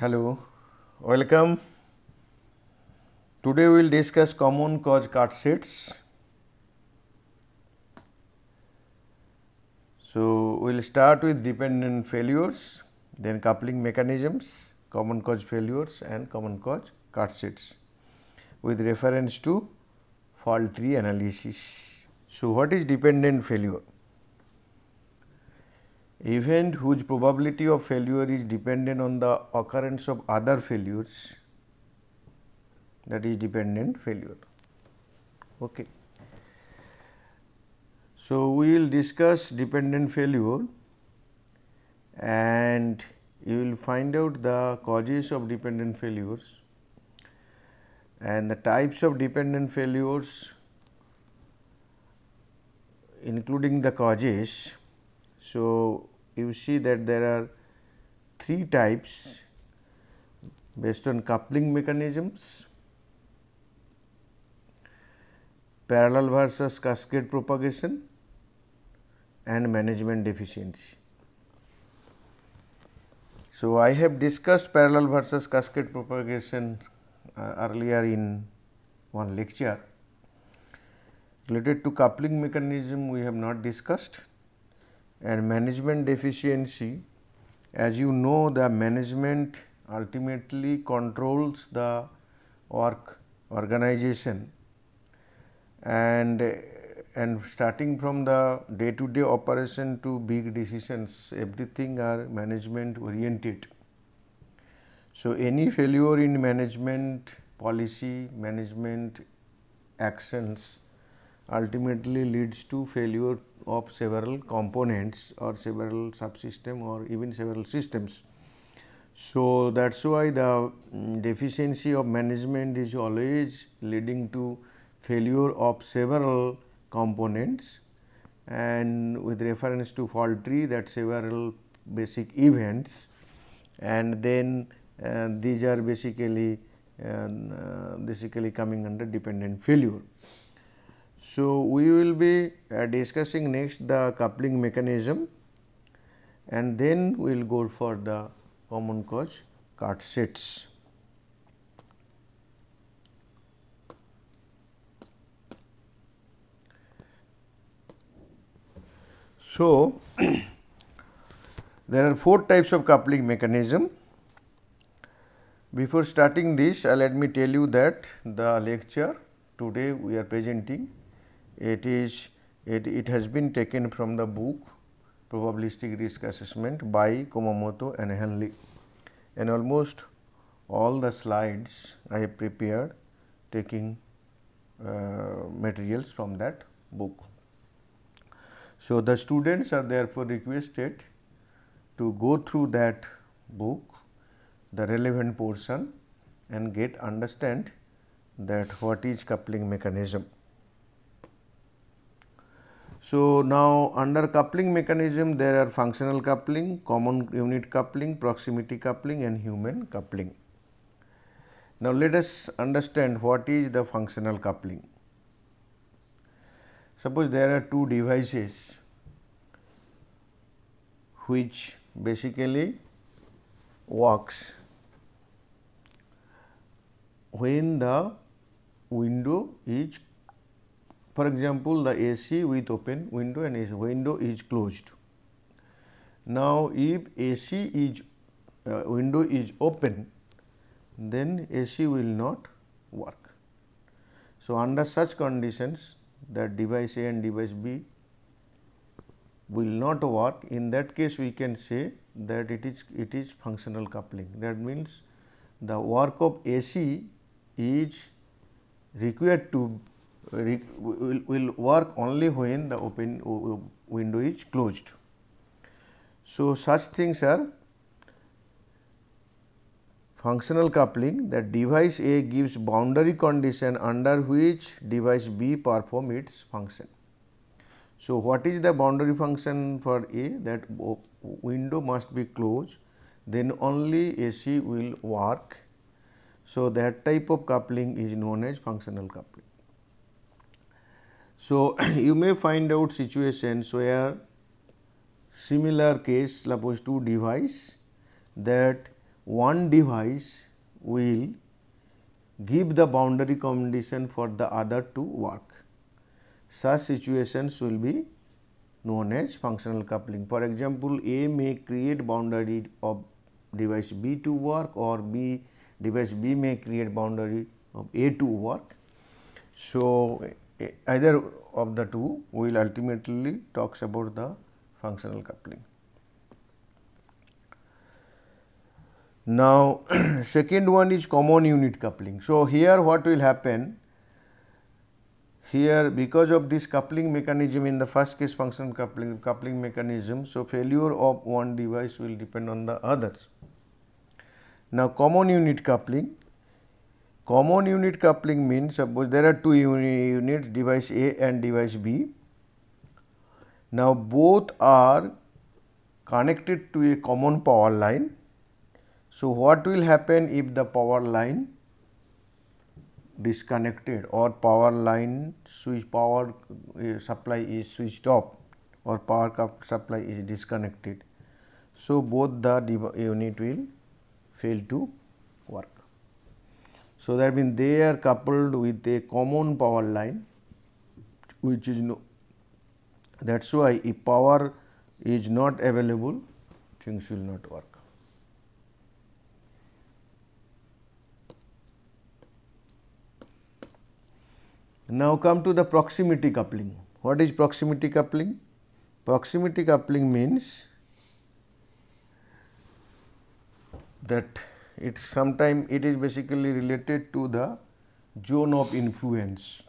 Hello, welcome. Today we will discuss common cause cut sheets. So, we will start with dependent failures, then coupling mechanisms, common cause failures and common cause cut sheets with reference to fault tree analysis. So, what is dependent failure? event whose probability of failure is dependent on the occurrence of other failures that is dependent failure. Okay. So, we will discuss dependent failure and you will find out the causes of dependent failures and the types of dependent failures including the causes. So, you see that there are three types based on coupling mechanisms, parallel versus cascade propagation and management deficiency. So, I have discussed parallel versus cascade propagation uh, earlier in one lecture. Related to coupling mechanism, we have not discussed and management deficiency as you know the management ultimately controls the work organization and and starting from the day to day operation to big decisions everything are management oriented so any failure in management policy management actions ultimately leads to failure of several components or several subsystem or even several systems. So, that is why the mm, deficiency of management is always leading to failure of several components and with reference to fault tree that several basic events and then uh, these are basically uh, uh basically coming under dependent failure. So, we will be uh, discussing next the coupling mechanism and then we will go for the common cause card sets. So, there are four types of coupling mechanism. Before starting this, uh, let me tell you that the lecture today we are presenting it is it, it has been taken from the book probabilistic risk assessment by Komamoto and Henley. And almost all the slides I have prepared taking uh, materials from that book. So, the students are therefore requested to go through that book, the relevant portion and get understand that what is coupling mechanism. So, now under coupling mechanism there are functional coupling, common unit coupling, proximity coupling and human coupling. Now, let us understand what is the functional coupling. Suppose there are two devices which basically works when the window is for example, the AC with open window and AC window is closed. Now, if AC is uh, window is open, then AC will not work. So, under such conditions that device A and device B will not work in that case we can say that it is it is functional coupling that means the work of AC is required to will, will work only when the open uh, uh, window is closed. So, such things are functional coupling that device A gives boundary condition under which device B perform its function. So, what is the boundary function for A that window must be closed then only AC will work. So, that type of coupling is known as functional coupling. So, you may find out situations where similar case suppose two device that one device will give the boundary condition for the other to work. Such situations will be known as functional coupling. For example, A may create boundary of device B to work or B device B may create boundary of A to work. So, either of the two will ultimately talks about the functional coupling. Now, second one is common unit coupling. So, here what will happen here because of this coupling mechanism in the first case functional coupling coupling mechanism. So, failure of one device will depend on the others. Now, common unit coupling Common unit coupling means suppose there are two units device A and device B. Now, both are connected to a common power line. So, what will happen if the power line disconnected or power line switch power uh, supply is switched off or power supply is disconnected. So, both the unit will fail to so, that means they are coupled with a common power line which is no that is why if power is not available things will not work. Now, come to the proximity coupling. What is proximity coupling? Proximity coupling means that it sometime it is basically related to the zone of influence.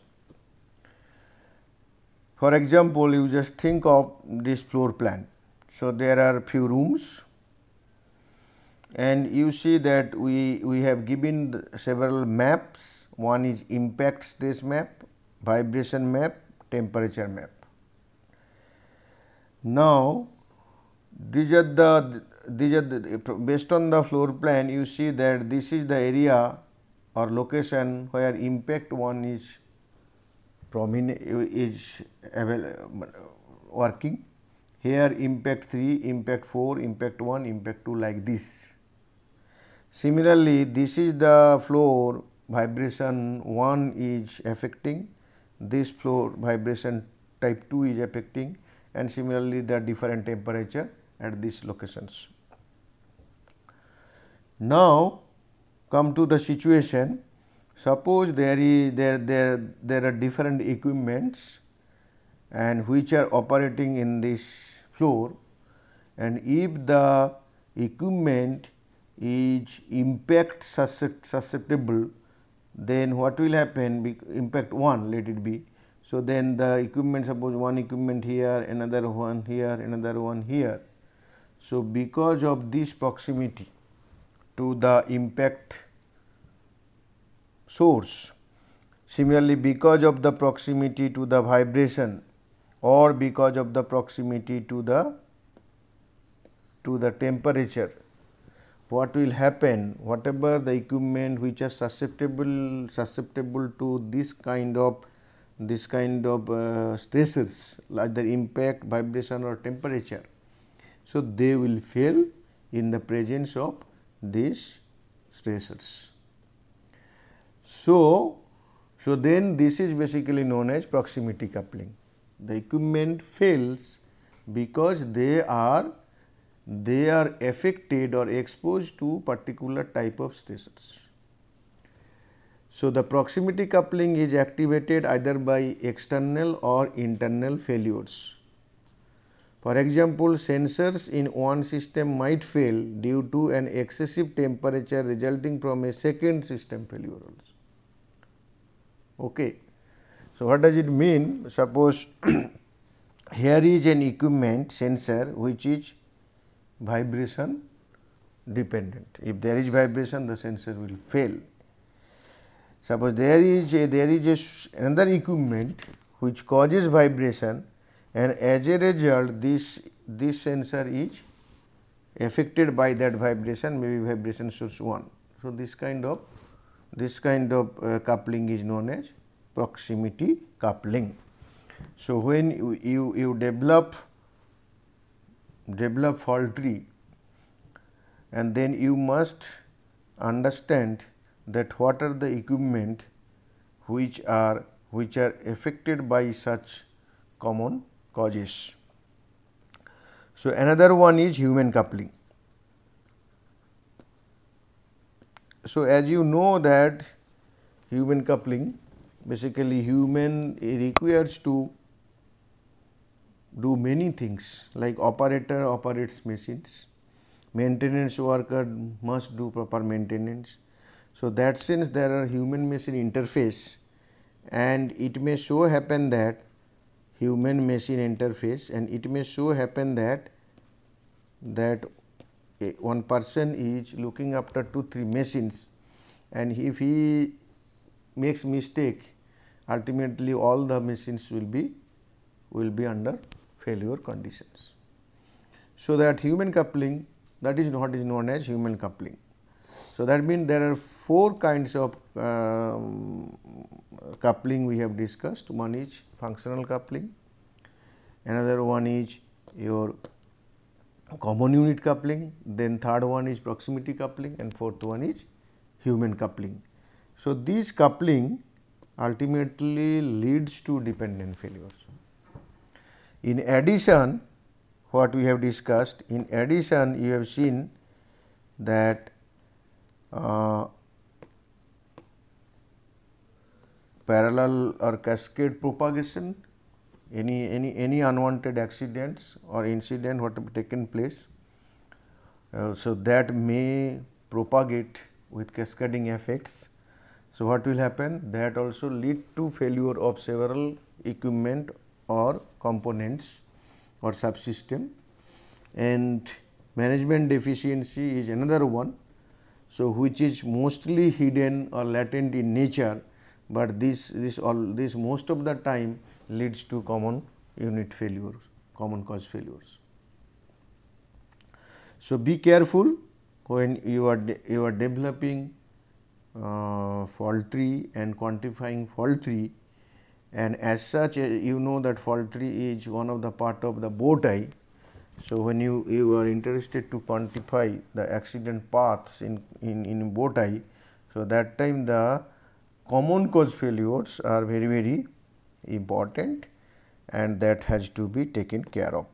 For example, you just think of this floor plan. So, there are few rooms and you see that we, we have given several maps. One is impact stress map, vibration map, temperature map. Now, these are the these are the, based on the floor plan you see that this is the area or location where impact 1 is prominent is working here impact 3 impact 4 impact 1 impact 2 like this similarly this is the floor vibration 1 is affecting this floor vibration type 2 is affecting and similarly the different temperature at these locations. Now, come to the situation suppose there is there there there are different equipments and which are operating in this floor and if the equipment is impact susceptible then what will happen impact 1 let it be so then the equipment suppose one equipment here another one here another one here so because of this proximity to the impact source. Similarly, because of the proximity to the vibration or because of the proximity to the to the temperature, what will happen whatever the equipment which are susceptible susceptible to this kind of this kind of uh, stresses like the impact, vibration or temperature. So, they will fail in the presence of these stressors. So, so then this is basically known as proximity coupling. The equipment fails because they are they are affected or exposed to particular type of stressors. So, the proximity coupling is activated either by external or internal failures. For example, sensors in one system might fail due to an excessive temperature resulting from a second system failure also. Okay. So, what does it mean? Suppose here is an equipment sensor which is vibration dependent. If there is vibration, the sensor will fail. Suppose there is a, there is a, another equipment which causes vibration and as a result this this sensor is affected by that vibration maybe vibration source 1. So, this kind of this kind of uh, coupling is known as proximity coupling. So, when you, you, you develop develop faultry and then you must understand that what are the equipment which are which are affected by such common causes. So, another one is human coupling. So, as you know that human coupling basically human requires to do many things like operator operates machines, maintenance worker must do proper maintenance. So, that since there are human machine interface and it may so happen that human machine interface and it may so happen that that one person is looking after two three machines and if he makes mistake ultimately all the machines will be will be under failure conditions so that human coupling that is what is known as human coupling so, that means there are four kinds of uh, coupling we have discussed. One is functional coupling, another one is your common unit coupling, then third one is proximity coupling and fourth one is human coupling. So, this coupling ultimately leads to dependent failures. In addition, what we have discussed, in addition you have seen that uh, parallel or cascade propagation any any any unwanted accidents or incident what have taken place uh, so that may propagate with cascading effects so what will happen that also lead to failure of several equipment or components or subsystem and management deficiency is another one so, which is mostly hidden or latent in nature, but this this all this most of the time leads to common unit failures, common cause failures. So, be careful when you are you are developing uh, fault tree and quantifying fault tree and as such you know that fault tree is one of the part of the bow tie so, when you, you are interested to quantify the accident paths in, in, in bow tie, so that time the common cause failures are very very important and that has to be taken care of.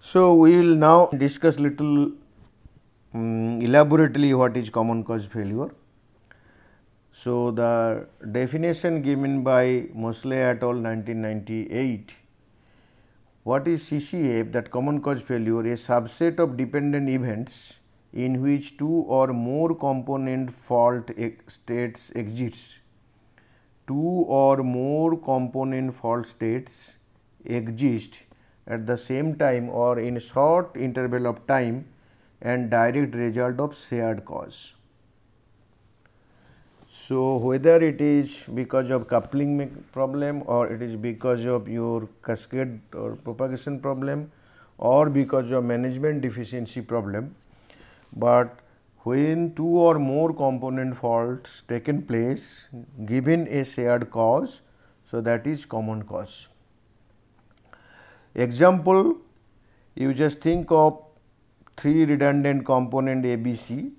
So, we will now discuss little um, elaborately what is common cause failure. So, the definition given by Mosley et al 1998, what is CCF that common cause failure a subset of dependent events in which two or more component fault states exists. Two or more component fault states exist at the same time or in short interval of time and direct result of shared cause. So, whether it is because of coupling problem or it is because of your cascade or propagation problem or because of management deficiency problem, but when two or more component faults taken place given a shared cause, so that is common cause. Example, you just think of three redundant component ABC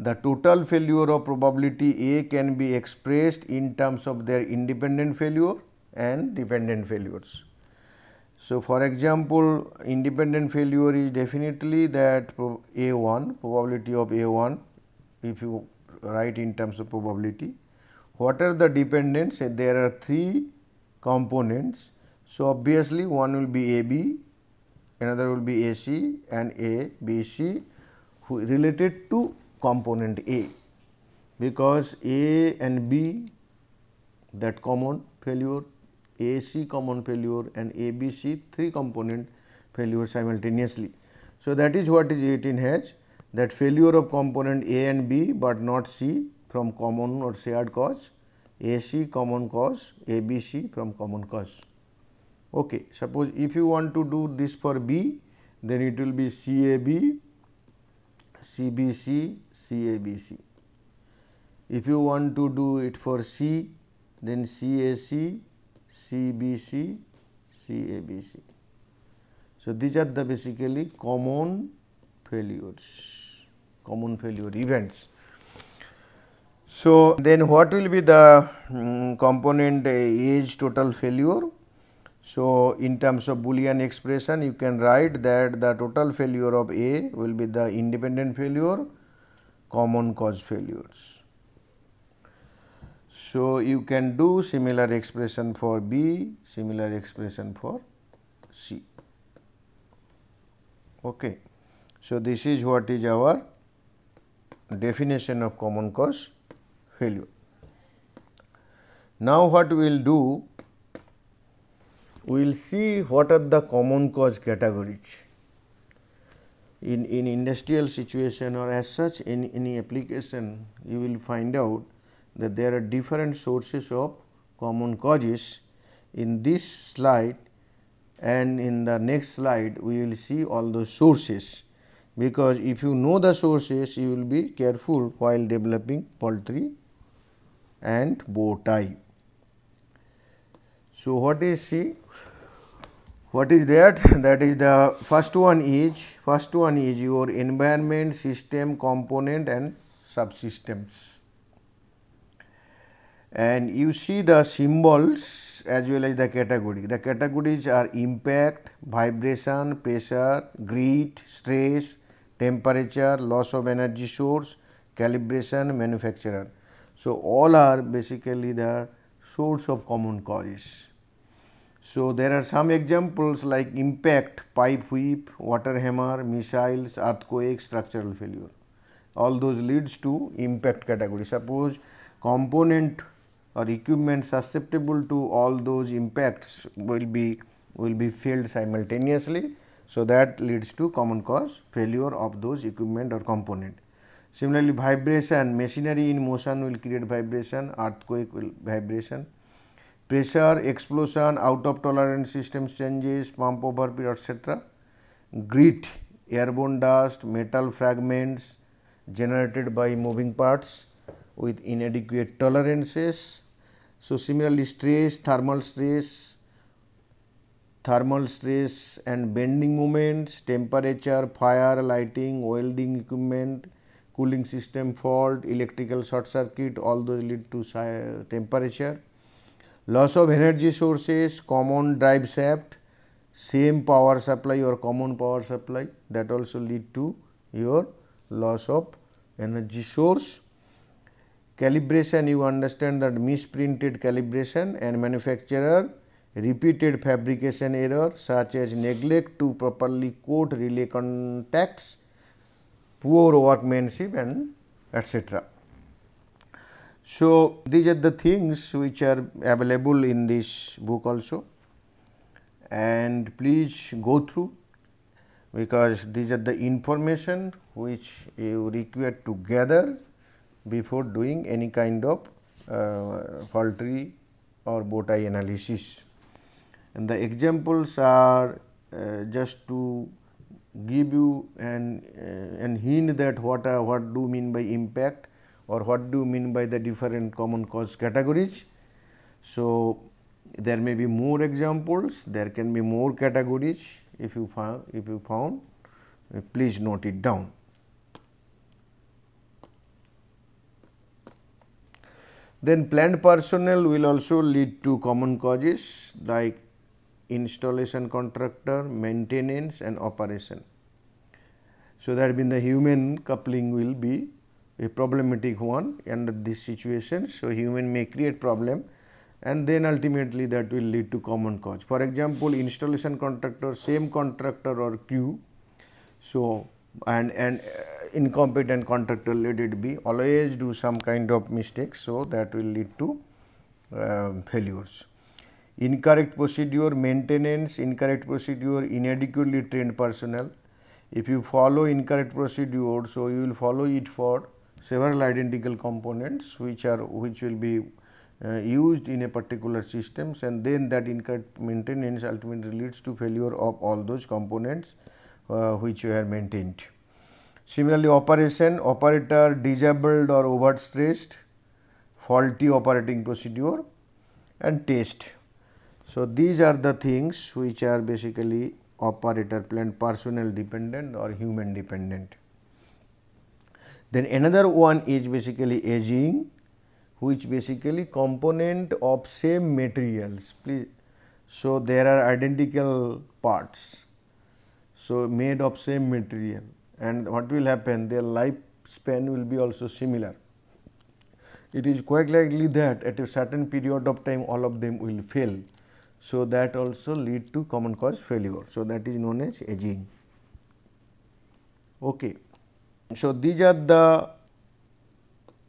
the total failure of probability A can be expressed in terms of their independent failure and dependent failures. So, for example, independent failure is definitely that A 1 probability of A 1 if you write in terms of probability. What are the dependents? There are three components. So, obviously one will be A B, another will be A C and A B C related to component A because A and B that common failure, AC common failure and ABC three component failure simultaneously. So, that is what is 18 is 18H, that failure of component A and B, but not C from common or shared cause, AC common cause, ABC from common cause. Okay. Suppose if you want to do this for B, then it will be CAB, CBC, CABC. If you want to do it for C, then CAC, CBC, CABC. So, these are the basically common failures, common failure events. So, then what will be the um, component uh, age total failure? So, in terms of Boolean expression you can write that the total failure of A will be the independent failure common cause failures. So, you can do similar expression for B, similar expression for C. Okay. So, this is what is our definition of common cause failure. Now, what we will do? We will see what are the common cause categories in, in industrial situation or as such in any application you will find out that there are different sources of common causes. In this slide and in the next slide we will see all those sources because if you know the sources you will be careful while developing poultry and bow tie. So, what is C? what is that that is the first one is first one is your environment system component and subsystems and you see the symbols as well as the category the categories are impact vibration pressure grit stress temperature loss of energy source calibration manufacturer so all are basically the source of common causes so, there are some examples like impact, pipe whip, water hammer, missiles, earthquake, structural failure. All those leads to impact category. Suppose component or equipment susceptible to all those impacts will be will be failed simultaneously. So, that leads to common cause failure of those equipment or component. Similarly, vibration, machinery in motion will create vibration, earthquake will vibration, pressure, explosion, out of tolerance systems changes, pump overpressure, etc. Grit, airborne dust, metal fragments generated by moving parts with inadequate tolerances. So, similarly stress, thermal stress, thermal stress and bending moments, temperature, fire, lighting, welding equipment, cooling system fault, electrical short circuit all those lead to temperature loss of energy sources, common drive shaft, same power supply or common power supply that also lead to your loss of energy source. Calibration you understand that misprinted calibration and manufacturer repeated fabrication error such as neglect to properly coat relay contacts, poor workmanship and etc. So, these are the things which are available in this book also and please go through because these are the information which you require to gather before doing any kind of uh, poultry or bowtie analysis. And the examples are uh, just to give you an, uh, an hint that what, are, what do mean by impact or what do you mean by the different common cause categories. So, there may be more examples, there can be more categories if you found, if you found uh, please note it down. Then plant personnel will also lead to common causes like installation contractor, maintenance and operation. So, that means the human coupling will be a problematic one under these situations. So, human may create problem and then ultimately that will lead to common cause. For example, installation contractor, same contractor or queue. So, and, and uh, incompetent contractor let it be always do some kind of mistakes. So, that will lead to um, failures. Incorrect procedure, maintenance, incorrect procedure, inadequately trained personnel. If you follow incorrect procedure, so you will follow it for several identical components which are which will be uh, used in a particular systems and then that incurred maintenance ultimately leads to failure of all those components uh, which were maintained. Similarly, operation operator disabled or overstressed, faulty operating procedure and test. So, these are the things which are basically operator plant personnel dependent or human dependent. Then another one is basically aging, which basically component of same materials. Please. So, there are identical parts, so made of same material and what will happen their life span will be also similar. It is quite likely that at a certain period of time all of them will fail. So, that also lead to common cause failure. So, that is known as aging. Okay. So, these are the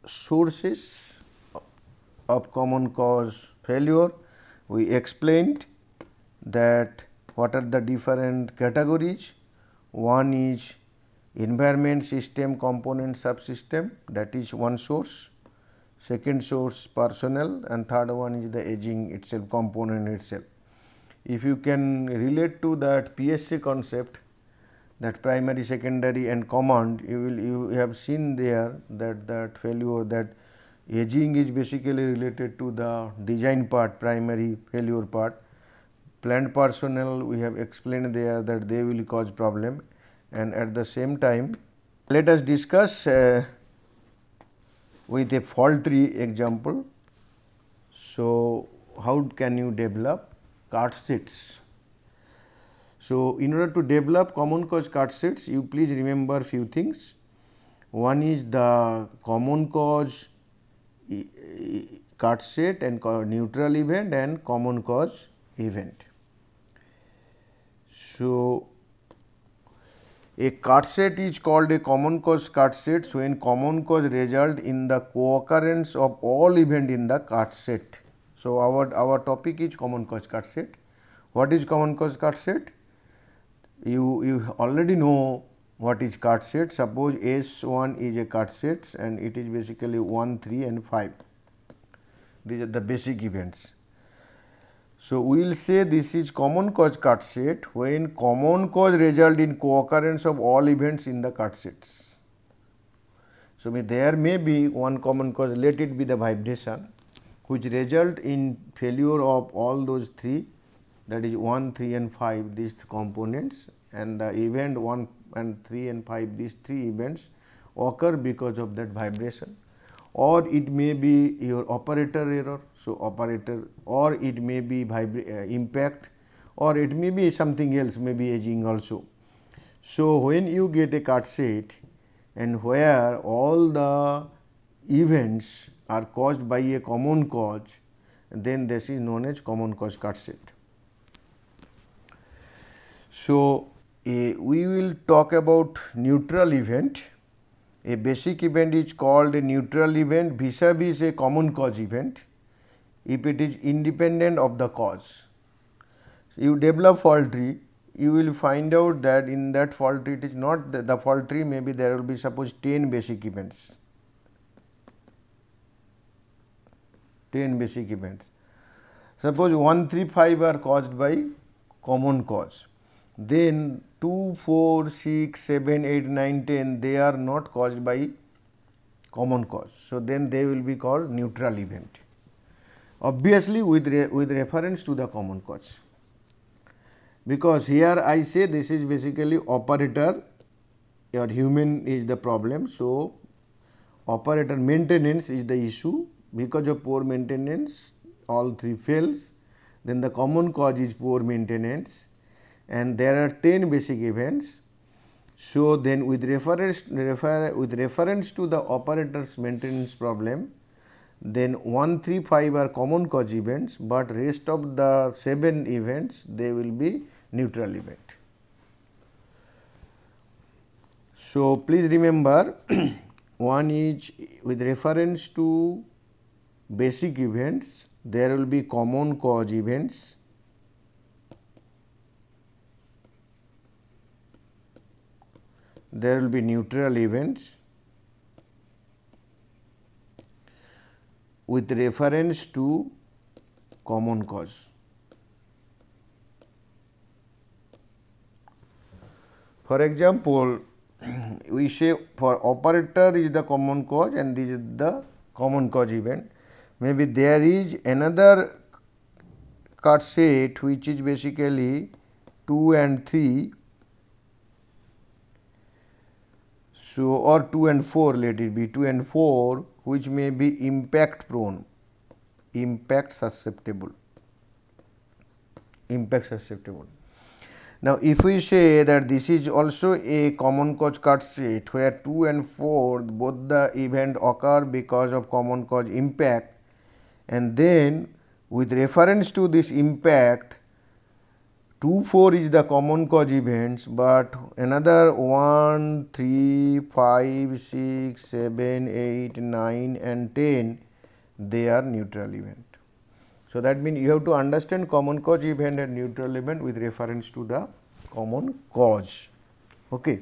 sources of common cause failure. We explained that what are the different categories. One is environment system component subsystem that is one source, second source personnel and third one is the aging itself component itself. If you can relate to that PSC concept that primary, secondary and command you will you have seen there that that failure that aging is basically related to the design part primary failure part. Plant personnel we have explained there that they will cause problem and at the same time let us discuss uh, with a fault tree example. So, how can you develop card states? So, in order to develop common cause card sets, you please remember few things. One is the common cause card set and neutral event and common cause event. So, a card set is called a common cause card set when common cause result in the co-occurrence of all event in the card set. So, our, our topic is common cause card set. What is common cause card set? you, you already know what is card set. Suppose S1 is a card set and it is basically 1, 3 and 5. These are the basic events. So, we will say this is common cause card set when common cause result in co-occurrence of all events in the card sets. So, there may be one common cause let it be the vibration which result in failure of all those three that is 1, 3 and 5 these components and the event 1 and 3 and 5 these three events occur because of that vibration or it may be your operator error. So, operator or it may be uh, impact or it may be something else may be aging also. So, when you get a card set and where all the events are caused by a common cause, then this is known as common cause card set. So, a, we will talk about neutral event. A basic event is called a neutral event vis-a-vis -vis a common cause event if it is independent of the cause. So, you develop fault tree, you will find out that in that fault tree it is not the, the fault tree maybe there will be suppose 10 basic events. 10 basic events. Suppose 1, 3, 5 are caused by common cause then 2, 4, 6, 7, 8, 9, 10 they are not caused by common cause. So, then they will be called neutral event obviously with, re with reference to the common cause because here I say this is basically operator your human is the problem. So, operator maintenance is the issue because of poor maintenance all three fails then the common cause is poor maintenance and there are 10 basic events. So, then with reference, refer, with reference to the operators maintenance problem, then 1, 3, 5 are common cause events, but rest of the 7 events they will be neutral event. So, please remember one is with reference to basic events, there will be common cause events there will be neutral events with reference to common cause. For example, we say for operator is the common cause and this is the common cause event. Maybe there is another card set which is basically 2 and 3 So, or 2 and 4 let it be 2 and 4 which may be impact prone, impact susceptible, impact susceptible. Now, if we say that this is also a common cause cut state where 2 and 4 both the event occur because of common cause impact and then with reference to this impact 2 4 is the common cause events but another 1 3 5 6 7 8 9 and 10 they are neutral event. So, that means you have to understand common cause event and neutral event with reference to the common cause. Okay.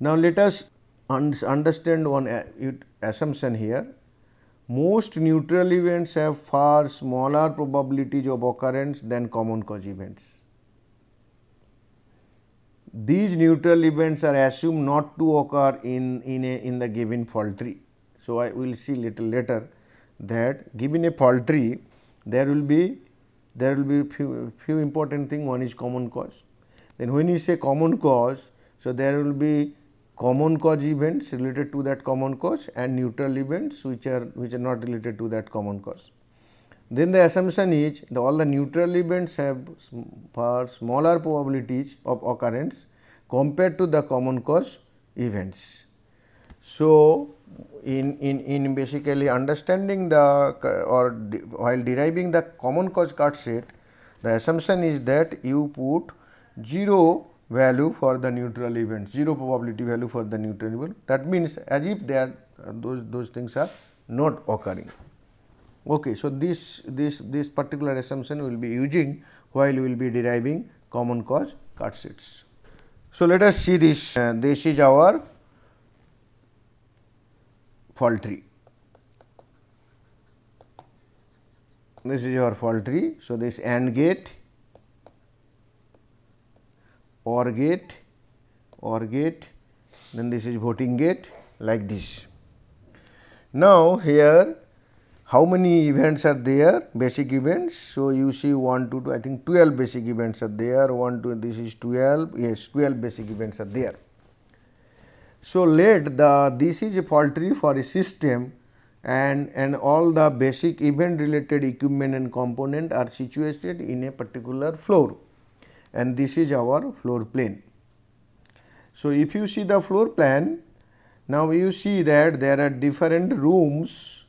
Now, let us un understand one assumption here most neutral events have far smaller probabilities of occurrence than common cause events. These neutral events are assumed not to occur in, in, a, in the given fault tree. So, I will see little later that given a fault tree there will be there will be few, few important thing one is common cause. Then when you say common cause, so there will be common cause events related to that common cause and neutral events which are which are not related to that common cause. Then the assumption is the all the neutral events have far smaller probabilities of occurrence compared to the common cause events. So, in, in, in basically understanding the or de, while deriving the common cause cut set, the assumption is that you put 0 value for the neutral event, zero probability value for the neutral event. That means as if they are uh, those those things are not occurring. Okay, so this this this particular assumption we will be using while we will be deriving common cause cut sets. So let us see this. Uh, this is our fault tree. This is your fault tree. So this AND gate OR gate, OR gate, then this is voting gate like this. Now, here how many events are there basic events. So, you see 1 to I think 12 basic events are there 1 to this is 12 yes 12 basic events are there. So, let the this is a fault tree for a system and, and all the basic event related equipment and component are situated in a particular floor and this is our floor plan. So, if you see the floor plan, now you see that there are different rooms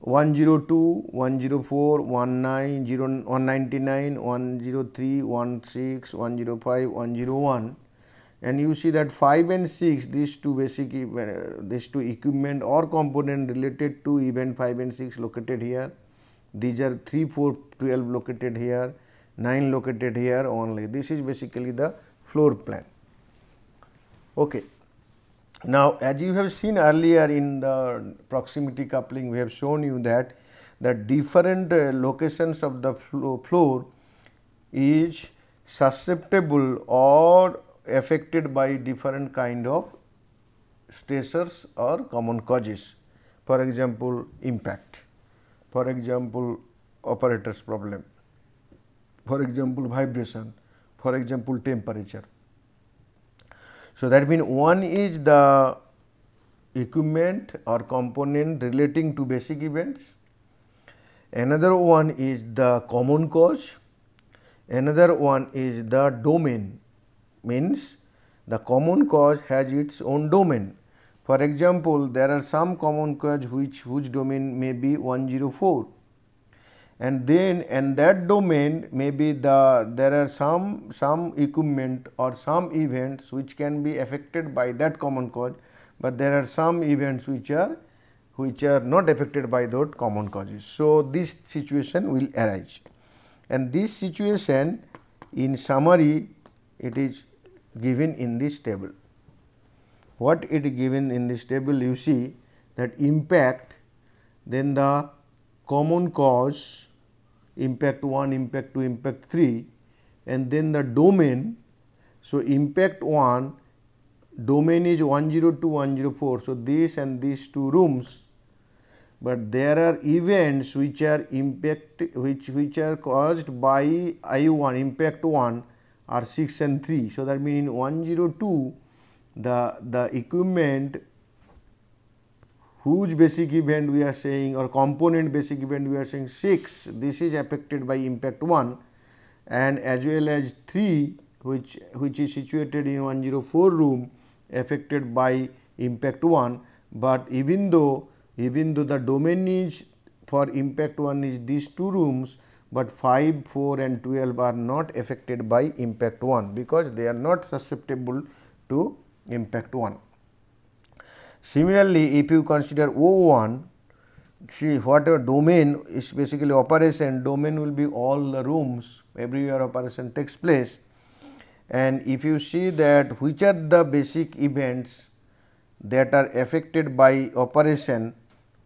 102, 104, 19, 199, 103, 16, 105, 101 and you see that 5 and 6 these two basic uh, these two equipment or component related to event 5 and 6 located here these are 3 4 12 located here 9 located here only. This is basically the floor plan. Okay. Now, as you have seen earlier in the proximity coupling, we have shown you that the different uh, locations of the floor is susceptible or affected by different kind of stressors or common causes. For example, impact, for example, operators problem, for example vibration, for example temperature. So that means one is the equipment or component relating to basic events, another one is the common cause, another one is the domain means the common cause has its own domain. For example, there are some common cause which whose domain may be 104 and then and that domain maybe the there are some some equipment or some events which can be affected by that common cause, but there are some events which are which are not affected by those common causes. So, this situation will arise and this situation in summary it is given in this table. What it is given in this table you see that impact then the common cause impact 1, impact 2, impact 3 and then the domain. So, impact 1 domain is 102, 104. So, this and these two rooms, but there are events which are impact which which are caused by I 1 impact 1 are 6 and 3. So, that means in 102 the the equipment whose basic event we are saying or component basic event we are saying 6 this is affected by impact 1 and as well as 3 which which is situated in 104 room affected by impact 1 but even though even though the domain is for impact 1 is these two rooms but 5 4 and 12 are not affected by impact 1 because they are not susceptible to impact 1 Similarly, if you consider O1, see whatever domain is basically operation, domain will be all the rooms everywhere operation takes place. And if you see that which are the basic events that are affected by operation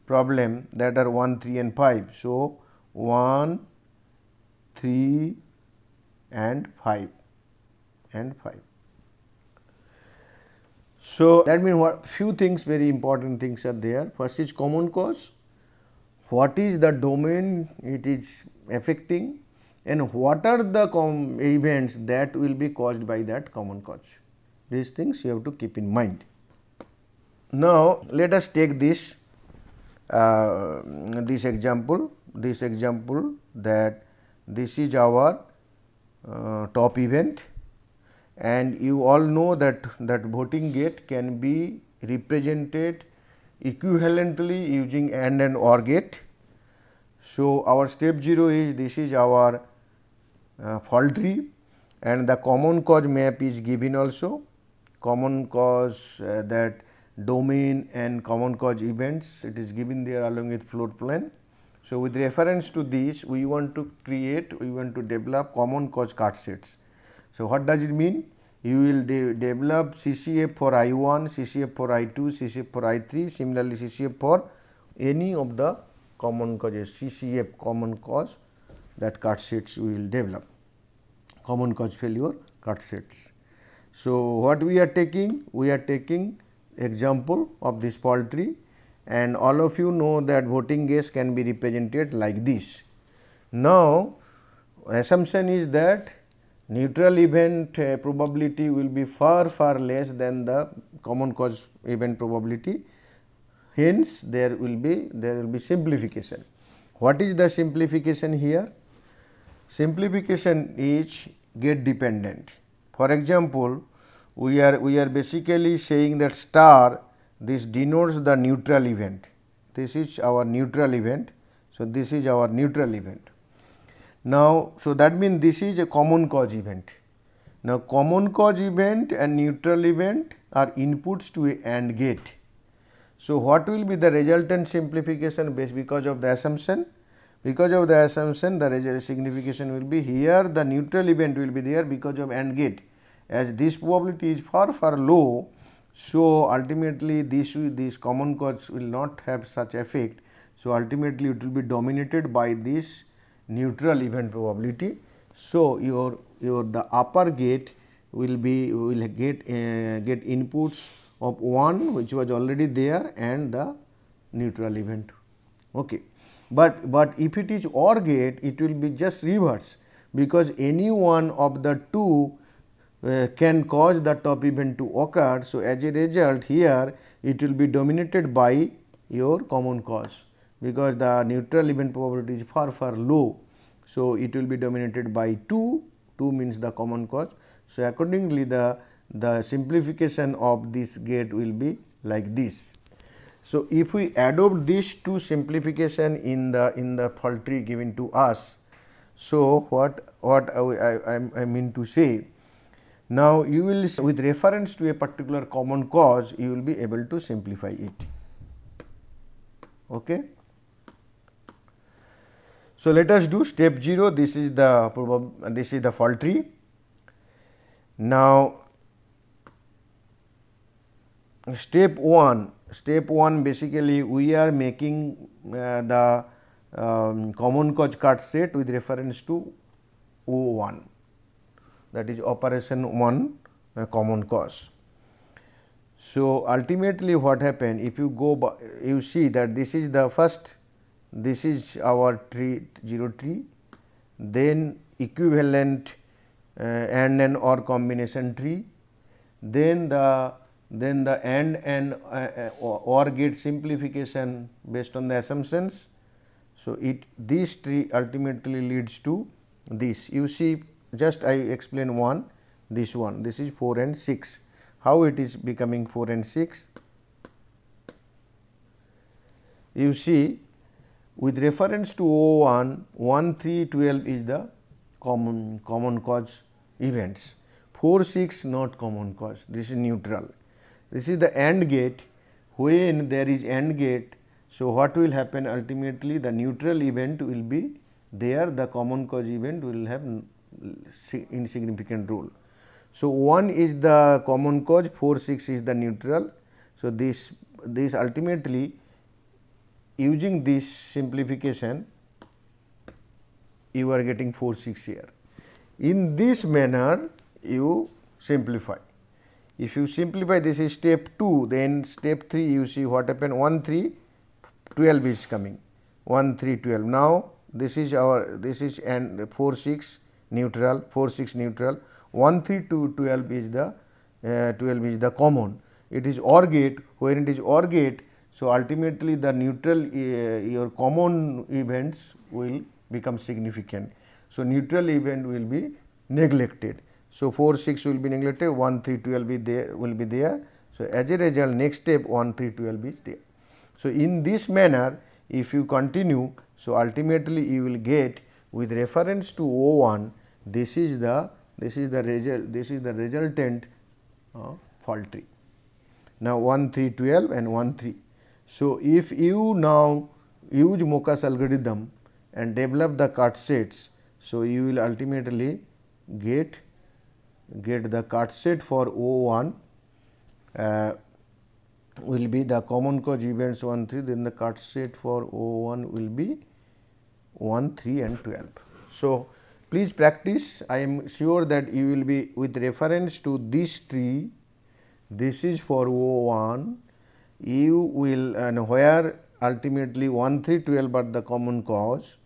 problem that are 1, 3 and 5. So, 1, 3 and 5 and 5. So that means what few things very important things are there. First is common cause, what is the domain it is affecting and what are the events that will be caused by that common cause. These things you have to keep in mind. Now let us take this uh, this example, this example that this is our uh, top event and you all know that that voting gate can be represented equivalently using AND and OR gate. So, our step 0 is this is our uh, fault tree and the common cause map is given also common cause uh, that domain and common cause events it is given there along with floor plan. So, with reference to this we want to create we want to develop common cause card sets. So, what does it mean? You will de develop CCF for I 1, CCF for I 2, CCF for I 3, similarly CCF for any of the common causes, CCF common cause that cut sets we will develop, common cause failure cut sets. So, what we are taking? We are taking example of this poultry and all of you know that voting gas can be represented like this. Now, assumption is that neutral event uh, probability will be far far less than the common cause event probability. Hence, there will be there will be simplification. What is the simplification here? Simplification is gate dependent. For example, we are we are basically saying that star this denotes the neutral event. This is our neutral event. So, this is our neutral event. Now, so that means this is a common cause event. Now, common cause event and neutral event are inputs to a AND gate. So, what will be the resultant simplification based because of the assumption? Because of the assumption the signification will be here the neutral event will be there because of AND gate as this probability is far far low. So, ultimately this, this common cause will not have such effect. So, ultimately it will be dominated by this neutral event probability. So, your your the upper gate will be will get uh, get inputs of 1 which was already there and the neutral event. Okay. But, but if it is OR gate it will be just reverse because any one of the two uh, can cause the top event to occur. So, as a result here it will be dominated by your common cause because the neutral event probability is far far low. So, it will be dominated by 2, 2 means the common cause. So, accordingly the, the simplification of this gate will be like this. So, if we adopt these two simplification in the in the fault tree given to us, so what what I, I, I mean to say, now you will with reference to a particular common cause, you will be able to simplify it. Okay. So, let us do step 0 this is the this is the fault tree. Now, step 1 step 1 basically we are making uh, the um, common cause cut set with reference to O1 that is operation 1 uh, common cause. So, ultimately what happened if you go you see that this is the first this is our tree 0 tree then equivalent uh, and an or combination tree then the then the and and uh, uh or gate simplification based on the assumptions so it this tree ultimately leads to this you see just i explain one this one this is 4 and 6 how it is becoming 4 and 6 you see with reference to O1, 1, 3, 12 is the common, common cause events, 4, 6 not common cause, this is neutral. This is the AND gate, when there is AND gate, so what will happen ultimately the neutral event will be there, the common cause event will have insignificant role. So, 1 is the common cause, 4, 6 is the neutral. So, this, this ultimately using this simplification you are getting 4 6 here. In this manner you simplify. If you simplify this is step 2 then step 3 you see what happened 1 3 12 is coming 1 3 12. Now this is our this is and 4 6 neutral 4 6 neutral 1 3 2 12 is the uh, 12 is the common. It is OR gate when it is OR gate so, ultimately the neutral eh, your common events will become significant. So, neutral event will be neglected. So, 4 6 will be neglected 1 3 12 be there will be there. So, as a result next step 1 3 12 is there. So, in this manner if you continue so ultimately you will get with reference to O 1 this is the this is the result this is the resultant uh, fault tree. Now, 1 3 12 and 1 3 so, if you now use Mokas algorithm and develop the cut sets, so you will ultimately get get the cut set for O1 uh, will be the common cause events 1 3 then the cut set for O1 will be 1 3 and 12. So, please practice I am sure that you will be with reference to this tree this is for O1 you will and where ultimately 1 3 12 are the common cause.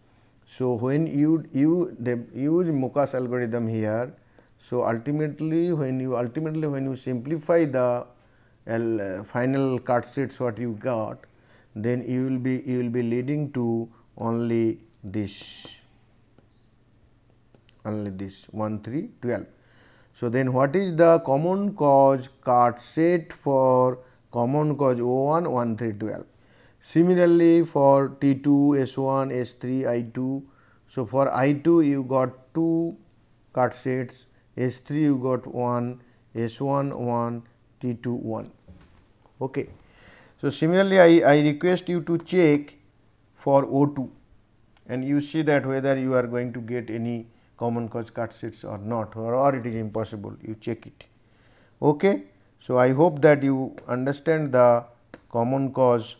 So, when you, you use Mukas algorithm here, so ultimately when you ultimately when you simplify the L, final cut states what you got, then you will be you will be leading to only this only this 1 3 12. So, then what is the common cause card set for common cause O1 1 3 12. Similarly, for T2 S1 S3 I2. So, for I2 you got 2 cut sets, S3 you got 1, S1 1, T2 1. Okay. So, similarly, I, I request you to check for O2 and you see that whether you are going to get any common cause cut sets or not or, or it is impossible you check it. Okay. So, I hope that you understand the common cause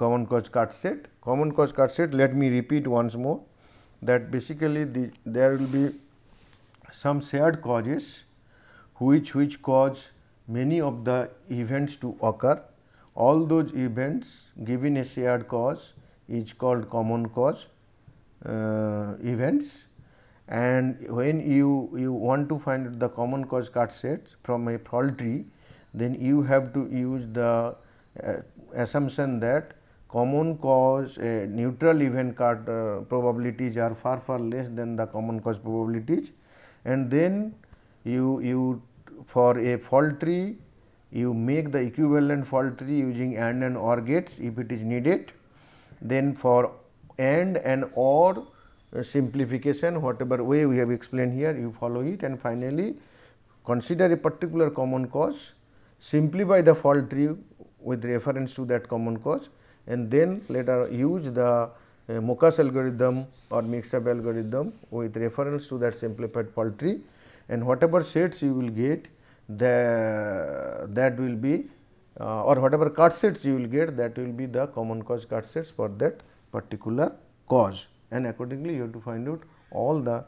common cause cut set. Common cause cut set let me repeat once more that basically the, there will be some shared causes which which cause many of the events to occur. All those events given a shared cause is called common cause uh, events and when you, you want to find the common cause cut sets from a fault tree, then you have to use the uh, assumption that common cause uh, neutral event cut uh, probabilities are far far less than the common cause probabilities and then you, you for a fault tree you make the equivalent fault tree using AND and OR gates if it is needed. Then for AND and OR uh, simplification whatever way we have explained here you follow it and finally, consider a particular common cause, simplify the fault tree with reference to that common cause and then later use the uh, Mokas algorithm or Mixup algorithm with reference to that simplified fault tree and whatever sets you will get the that will be uh, or whatever cut sets you will get that will be the common cause cut sets for that particular cause and accordingly you have to find out all the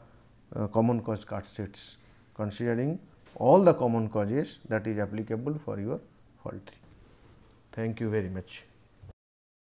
uh, common cause cut sets considering all the common causes that is applicable for your fault tree. Thank you very much.